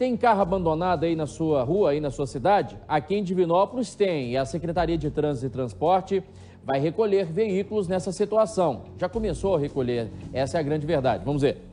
Tem carro abandonado aí na sua rua, aí na sua cidade? Aqui em Divinópolis tem. E a Secretaria de Trânsito e Transporte vai recolher veículos nessa situação. Já começou a recolher, essa é a grande verdade. Vamos ver.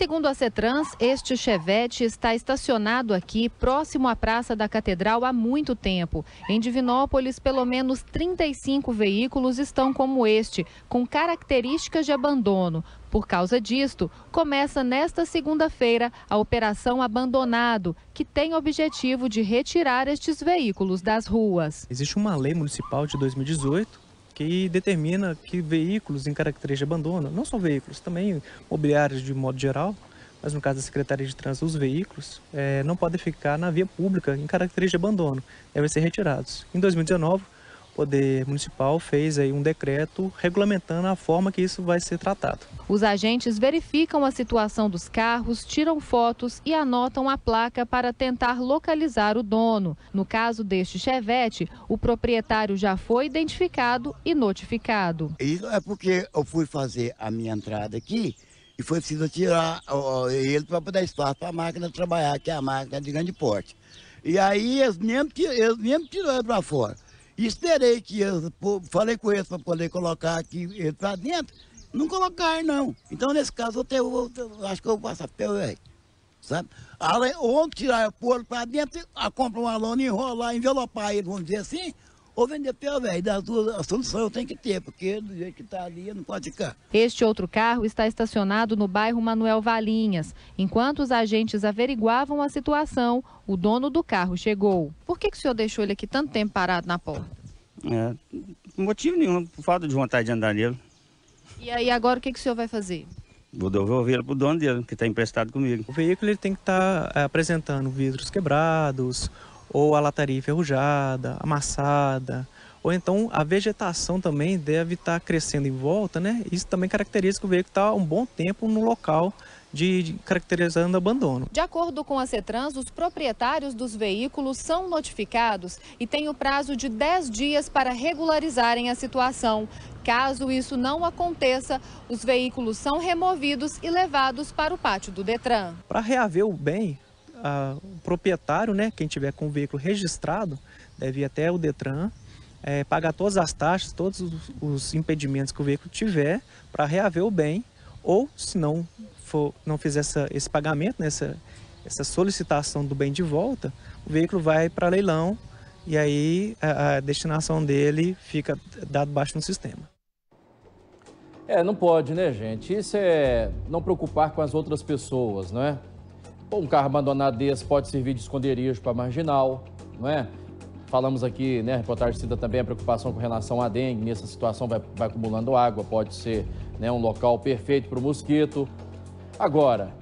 Segundo a Cetrans, este chevette está estacionado aqui, próximo à Praça da Catedral, há muito tempo. Em Divinópolis, pelo menos 35 veículos estão como este, com características de abandono. Por causa disto, começa nesta segunda-feira a Operação Abandonado, que tem objetivo de retirar estes veículos das ruas. Existe uma lei municipal de 2018 que determina que veículos em característica de abandono, não só veículos, também mobiliários de modo geral, mas no caso da Secretaria de Trânsito, os veículos é, não podem ficar na via pública em característica de abandono, devem ser retirados. Em 2019, Poder Municipal fez aí um decreto regulamentando a forma que isso vai ser tratado. Os agentes verificam a situação dos carros, tiram fotos e anotam a placa para tentar localizar o dono. No caso deste Chevette, o proprietário já foi identificado e notificado. Isso é porque eu fui fazer a minha entrada aqui e foi preciso tirar ele para poder espaço para a máquina trabalhar, que é a máquina de grande porte. E aí eles mesmo, eles mesmo tiraram para fora. Esperei que eu falei com eles para poder colocar aqui ele para dentro, não colocaram não. Então nesse caso eu, eu acho que eu passo passar pé, velho. Sabe? Além, ou tirar o porco para dentro, a compra um lona, e enrolar, envelopar ele, vamos dizer assim, ou vender pelo velho. Das duas soluções tem que ter, porque do jeito que está ali não pode ficar. Este outro carro está estacionado no bairro Manuel Valinhas. Enquanto os agentes averiguavam a situação, o dono do carro chegou. Por que, que o senhor deixou ele aqui tanto tempo parado na porta? É, motivo nenhum, por falta de vontade de andar nele. E aí agora o que, que o senhor vai fazer? Vou devolver ele para o dono dele, que está emprestado comigo. O veículo ele tem que estar tá é, apresentando vidros quebrados, ou a lataria enferrujada, amassada, ou então a vegetação também deve estar tá crescendo em volta, né? Isso também caracteriza que o veículo está um bom tempo no local de, de, caracterizando abandono. De acordo com a CETRANS, os proprietários dos veículos são notificados e têm o prazo de 10 dias para regularizarem a situação. Caso isso não aconteça, os veículos são removidos e levados para o pátio do Detran. Para reaver o bem, a, o proprietário, né, quem tiver com o veículo registrado, deve ir até o Detran, é, pagar todas as taxas, todos os, os impedimentos que o veículo tiver para reaver o bem, ou se não for, não fizer essa, esse pagamento, né, essa, essa solicitação do bem de volta, o veículo vai para leilão e aí a, a destinação dele fica dado baixo no sistema. É, não pode, né, gente? Isso é não preocupar com as outras pessoas, não é? um carro abandonado desse pode servir de esconderijo para marginal, não é? Falamos aqui, né, reportagem cita também a preocupação com relação à dengue. Nessa situação vai, vai acumulando água, pode ser né, um local perfeito para o mosquito. Agora,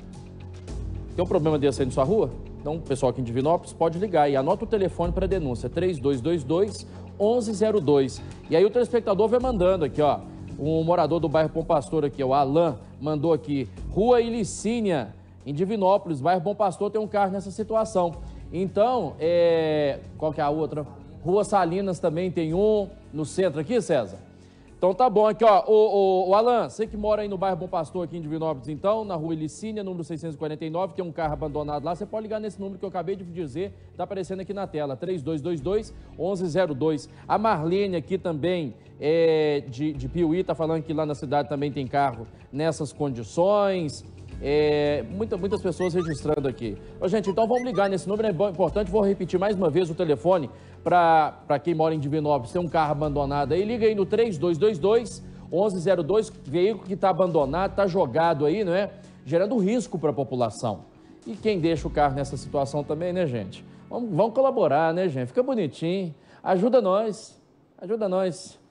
tem um problema desse aí na sua rua? Então, o pessoal aqui em Divinópolis pode ligar e anota o telefone para denúncia, 3222 1102. E aí o telespectador vai mandando aqui, ó. Um morador do bairro Bom Pastor aqui, o Alain, mandou aqui. Rua Ilicínia, em Divinópolis, bairro Bom Pastor, tem um carro nessa situação. Então, é... qual que é a outra? Rua Salinas também tem um, no centro aqui, César? Então tá bom, aqui ó, o, o, o Alan, você que mora aí no bairro Bom Pastor, aqui em Divinópolis, então, na rua Elicínia, número 649, tem um carro abandonado lá, você pode ligar nesse número que eu acabei de dizer, tá aparecendo aqui na tela, 3222-1102. A Marlene aqui também, é, de, de Piuí, tá falando que lá na cidade também tem carro nessas condições, é, muita, muitas pessoas registrando aqui. Ô, gente, então vamos ligar nesse número, é bom, importante. Vou repetir mais uma vez o telefone para quem mora em Divinópolis, tem um carro abandonado aí. Liga aí no 3222 1102, veículo que está abandonado, está jogado aí, não é? Gerando risco para a população. E quem deixa o carro nessa situação também, né, gente? Vamos, vamos colaborar, né, gente? Fica bonitinho. Ajuda nós. Ajuda nós.